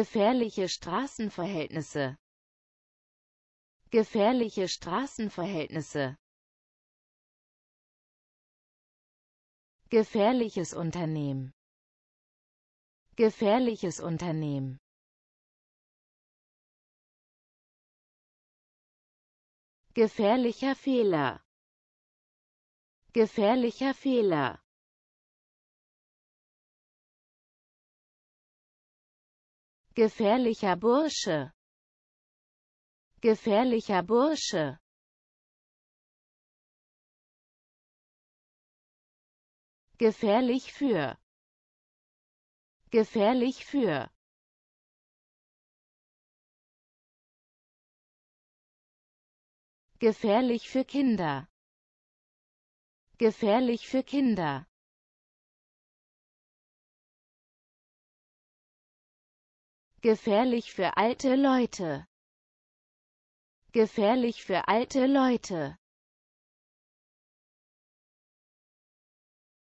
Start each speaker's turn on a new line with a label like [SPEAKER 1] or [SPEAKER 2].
[SPEAKER 1] Gefährliche Straßenverhältnisse Gefährliche Straßenverhältnisse Gefährliches Unternehmen Gefährliches Unternehmen Gefährlicher Fehler Gefährlicher Fehler Gefährlicher Bursche. Gefährlicher Bursche. Gefährlich für. Gefährlich für. Gefährlich für Kinder. Gefährlich für Kinder. Gefährlich für alte Leute. Gefährlich für alte Leute.